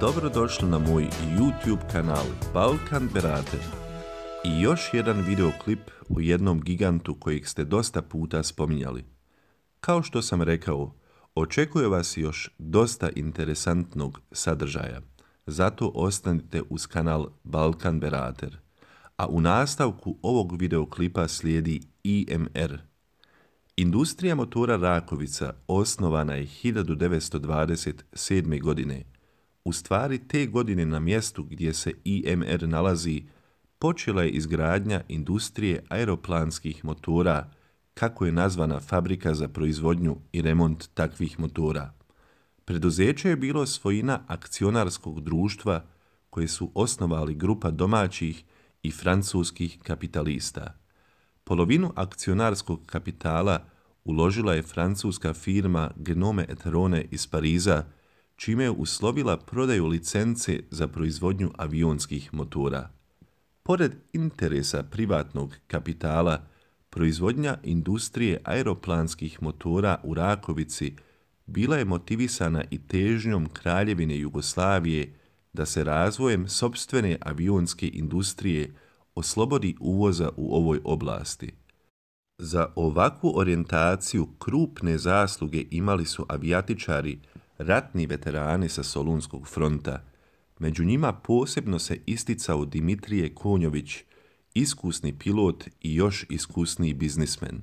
dobrodošli na moj YouTube kanal Balkan Berate i još jedan videoklip u jednom gigantu kojeg ste dosta puta spominjali. Kao što sam rekao, očekuje vas još dosta interesantnog sadržaja. Zato ostanite uz kanal Balkan Berater. A u nastavku ovog videoklipa slijedi IMR. Industrija motora Rakovica osnovana je 1927. godine – U stvari, te godine na mjestu gdje se IMR nalazi, počela je izgradnja industrije aeroplanskih motora, kako je nazvana fabrika za proizvodnju i remont takvih motora. Preduzeće je bilo svojina akcionarskog društva koje su osnovali grupa domaćih i francuskih kapitalista. Polovinu akcionarskog kapitala uložila je francuska firma Gnome et Eterone iz Pariza – čime je uslovila prodaju licence za proizvodnju avionskih motora. Pored interesa privatnog kapitala, proizvodnja industrije aeroplanskih motora u Rakovici bila je motivisana i težnjom Kraljevine Jugoslavije da se razvojem sobstvene avionske industrije oslobodi uvoza u ovoj oblasti. Za ovakvu orijentaciju krupne zasluge imali su avijatičari – ratni veterani sa Solunskog fronta. Među njima posebno se isticao Dimitrije Konjović, iskusni pilot i još iskusni biznismen.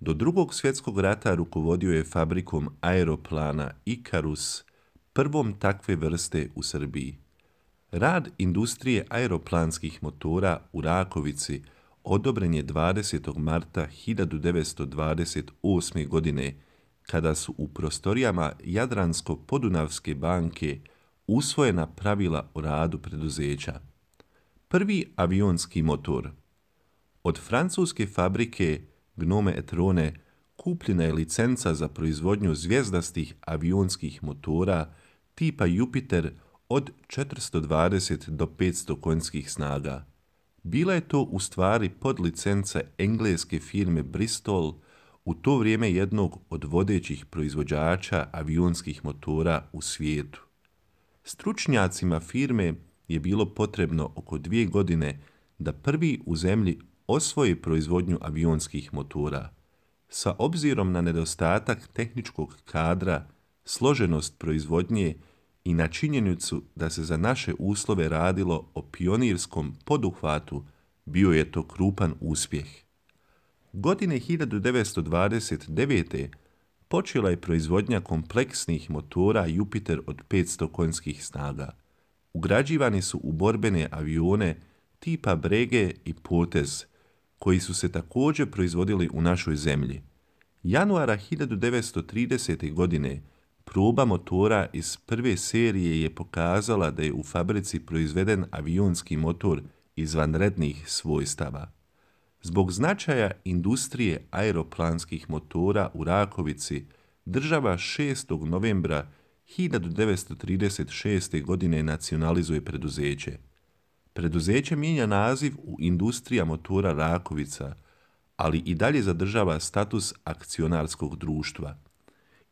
Do drugog svjetskog rata rukovodio je fabrikom aeroplana Icarus, prvom takve vrste u Srbiji. Rad industrije aeroplanskih motora u Rakovici odobren je 20. marta 1928. godine – kada su u prostorijama Jadransko-Podunavske banke usvojena pravila o radu preduzeća. Prvi avionski motor Od francuske fabrike Gnome et Etrone kupljena je licenca za proizvodnju zvijezdastih avionskih motora tipa Jupiter od 420 do 500 konjskih snaga. Bila je to u stvari pod licence engleske firme Bristol – u to vrijeme jednog od vodećih proizvođača avionskih motora u svijetu. Stručnjacima firme je bilo potrebno oko dvije godine da prvi u zemlji osvoje proizvodnju avionskih motora. Sa obzirom na nedostatak tehničkog kadra, složenost proizvodnje i na činjenicu da se za naše uslove radilo o pionirskom poduhvatu, bio je to krupan uspjeh godine 1929. počela je proizvodnja kompleksnih motora Jupiter od 500 konjskih snaga. Ugrađivani su u borbene avione tipa Brege i Potez, koji su se također proizvodili u našoj zemlji. Januara 1930. godine proba motora iz prve serije je pokazala da je u fabrici proizveden avionski motor izvanrednih svojstava – Zbog značaja industrije aeroplanskih motora u Rakovici, država 6. novembra 1936. godine nacionalizuje preduzeće. Preduzeće mijenja naziv u Industrija motora Rakovica, ali i dalje zadržava status akcionarskog društva.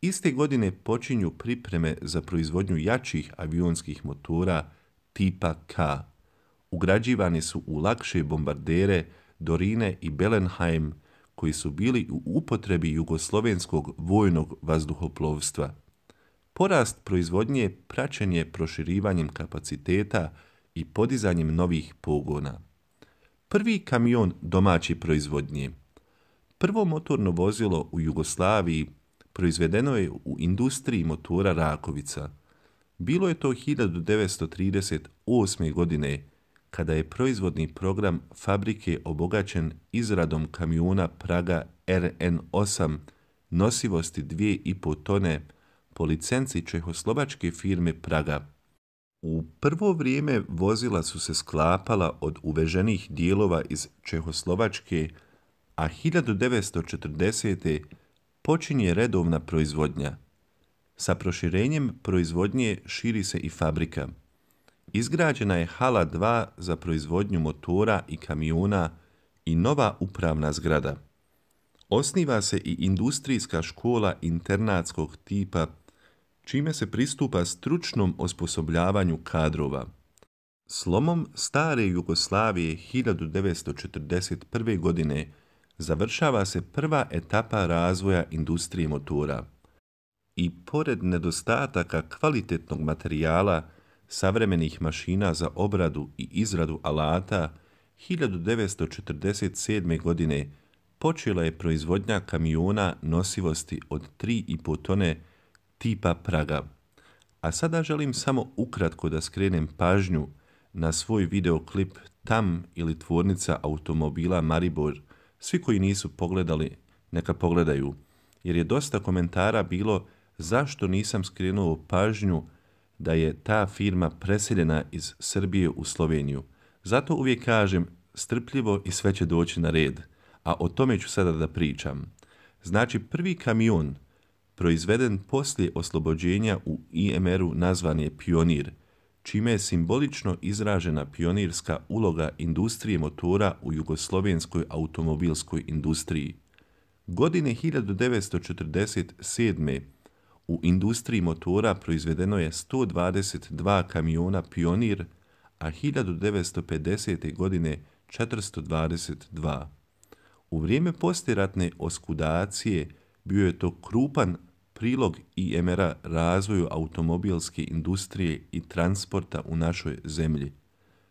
Iste godine počinju pripreme za proizvodnju jačih avionskih motora tipa K. Ugrađivane su u lakše bombardere, Dorine i Belenheim, koji su bili u upotrebi jugoslovenskog vojnog vazduhoplovstva. Porast proizvodnje praćen je proširivanjem kapaciteta i podizanjem novih pogona. Prvi kamion domaći proizvodnje. Prvo motorno vozilo u Jugoslaviji proizvedeno je u industriji motora Rakovica. Bilo je to 1938. godine, kada je proizvodni program fabrike obogaćen izradom kamiona Praga RN8 nosivosti 2,5 tone po licenci čehoslovačke firme Praga. U prvo vrijeme vozila su se sklapala od uveženih dijelova iz Čehoslovačke, a 1940. počinje redovna proizvodnja. Sa proširenjem proizvodnje širi se i fabrika – izgrađena je hala 2 za proizvodnju motora i kamiona i nova upravna zgrada. Osniva se i industrijska škola internatskog tipa, čime se pristupa stručnom osposobljavanju kadrova. Slomom stare Jugoslavije 1941. godine završava se prva etapa razvoja industrije motora. I pored nedostataka kvalitetnog materijala, savremenih mašina za obradu i izradu alata, 1947. godine počela je proizvodnja kamiona nosivosti od 3,5 tone tipa Praga. A sada želim samo ukratko da skrenem pažnju na svoj videoklip Tam ili tvornica automobila Maribor. Svi koji nisu pogledali, neka pogledaju. Jer je dosta komentara bilo zašto nisam skrenuo pažnju da je ta firma preseljena iz Srbije u Sloveniju. Zato uvijek kažem strpljivo i sve će doći na red, a o tome ću sada da pričam. Znači, prvi kamion proizveden poslije oslobođenja u IMR-u nazvan je Pionir, čime je simbolično izražena pionirska uloga industrije motora u jugoslovenskoj automobilskoj industriji. Godine 1947. U industriji motora proizvedeno je 122 kamiona Pionir, a 1950. godine 422. U vrijeme postiratne oskudacije bio je to krupan prilog IMR-a razvoju automobilske industrije i transporta u našoj zemlji.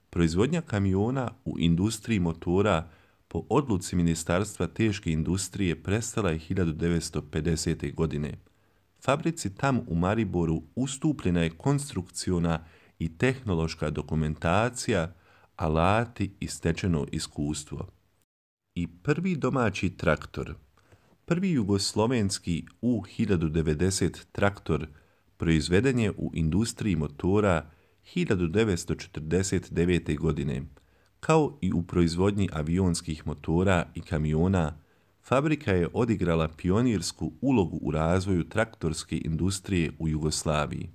Proizvodnja kamiona u industriji motora po odluci Ministarstva teške industrije prestala je 1950. godine fabrici tam u Mariboru ustupljena je konstrukciona i tehnološka dokumentacija, alati i stečeno iskustvo. I prvi domaći traktor, prvi jugoslovenski U-1090 traktor, proizveden je u industriji motora 1949. godine, kao i u proizvodnji avionskih motora i kamiona 1950 Fabrika je odigrala pionirsku ulogu u razvoju traktorske industrije u Jugoslaviji.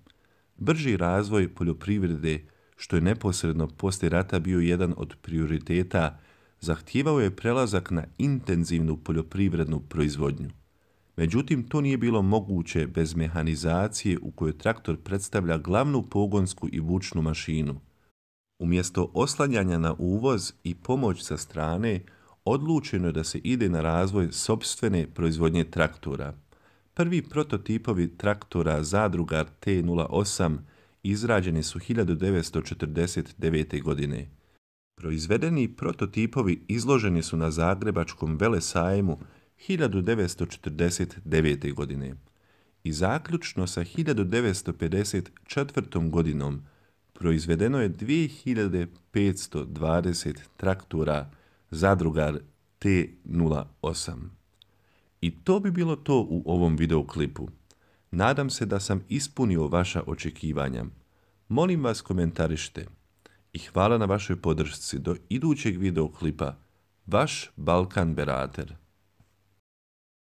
Brži razvoj poljoprivrede, što je neposredno posle rata bio jedan od prioriteta, zahtijevao je prelazak na intenzivnu poljoprivrednu proizvodnju. Međutim, to nije bilo moguće bez mehanizacije u kojoj traktor predstavlja glavnu pogonsku i vučnu mašinu. Umjesto oslanjanja na uvoz i pomoć sa strane, odlučeno je da se ide na razvoj sobstvene proizvodnje traktora. Prvi prototipovi traktora Zadrugar T08 izrađeni su 1949. godine. Proizvedeni prototipovi izloženi su na Zagrebačkom Vele Sajmu 1949. godine. I zaključno sa 1954. godinom proizvedeno je 2520 traktora Zadrugar T08 zadrugar T08. I to bi bilo to u ovom videoklipu. Nadam se da sam ispunio vaša očekivanja. Molim vas komentarište. I hvala na vašoj podršci do idućeg videoklipa. Vaš Balkan Berater.